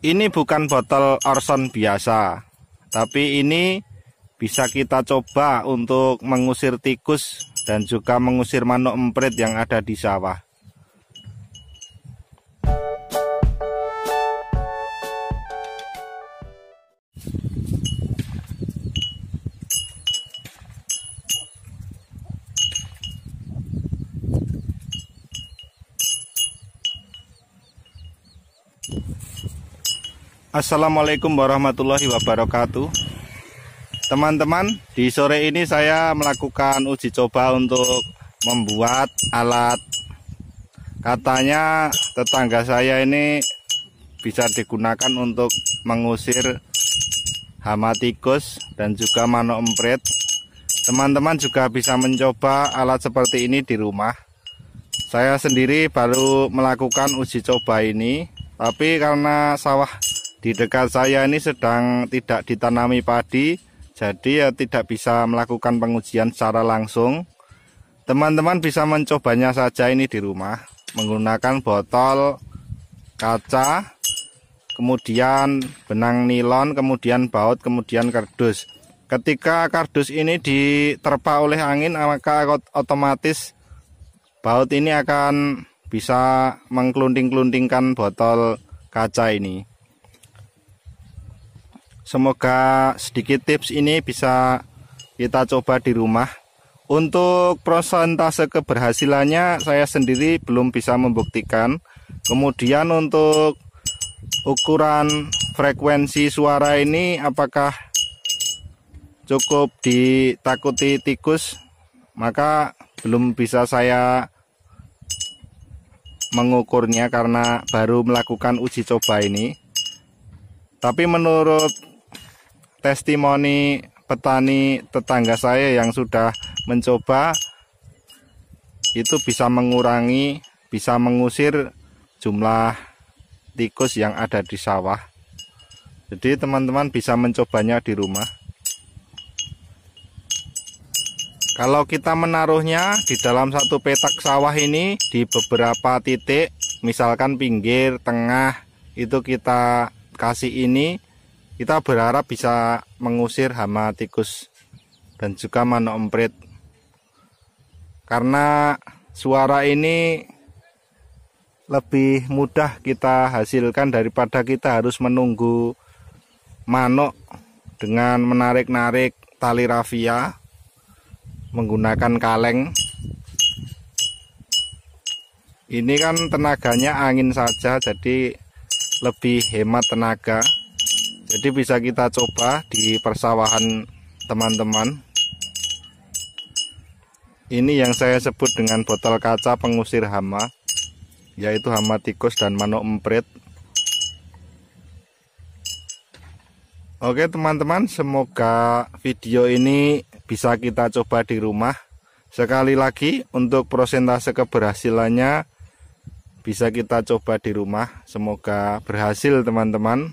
Ini bukan botol Orson biasa, tapi ini bisa kita coba untuk mengusir tikus dan juga mengusir manuk emprit yang ada di sawah. Assalamualaikum warahmatullahi wabarakatuh Teman-teman, di sore ini saya melakukan uji coba untuk membuat alat Katanya tetangga saya ini bisa digunakan untuk mengusir hama tikus dan juga manuk emprit Teman-teman juga bisa mencoba alat seperti ini di rumah Saya sendiri baru melakukan uji coba ini Tapi karena sawah di dekat saya ini sedang tidak ditanami padi, jadi ya tidak bisa melakukan pengujian secara langsung. Teman-teman bisa mencobanya saja ini di rumah menggunakan botol kaca, kemudian benang nilon, kemudian baut, kemudian kardus. Ketika kardus ini diterpa oleh angin, maka otomatis baut ini akan bisa mengklunting-kluntingkan botol kaca ini. Semoga sedikit tips ini bisa kita coba di rumah. Untuk prosentase keberhasilannya saya sendiri belum bisa membuktikan. Kemudian untuk ukuran frekuensi suara ini apakah cukup ditakuti tikus? Maka belum bisa saya mengukurnya karena baru melakukan uji coba ini. Tapi menurut testimoni petani tetangga saya yang sudah mencoba itu bisa mengurangi, bisa mengusir jumlah tikus yang ada di sawah. Jadi teman-teman bisa mencobanya di rumah. Kalau kita menaruhnya di dalam satu petak sawah ini di beberapa titik, misalkan pinggir, tengah, itu kita kasih ini kita berharap bisa mengusir hama tikus dan juga manuk emprit. Karena suara ini lebih mudah kita hasilkan daripada kita harus menunggu manuk dengan menarik-narik tali rafia menggunakan kaleng ini kan tenaganya angin saja jadi lebih hemat tenaga jadi bisa kita coba di persawahan teman-teman ini yang saya sebut dengan botol kaca pengusir hama yaitu hama tikus dan manuk emprit Oke teman-teman semoga video ini bisa kita coba di rumah Sekali lagi untuk prosentase keberhasilannya bisa kita coba di rumah Semoga berhasil teman-teman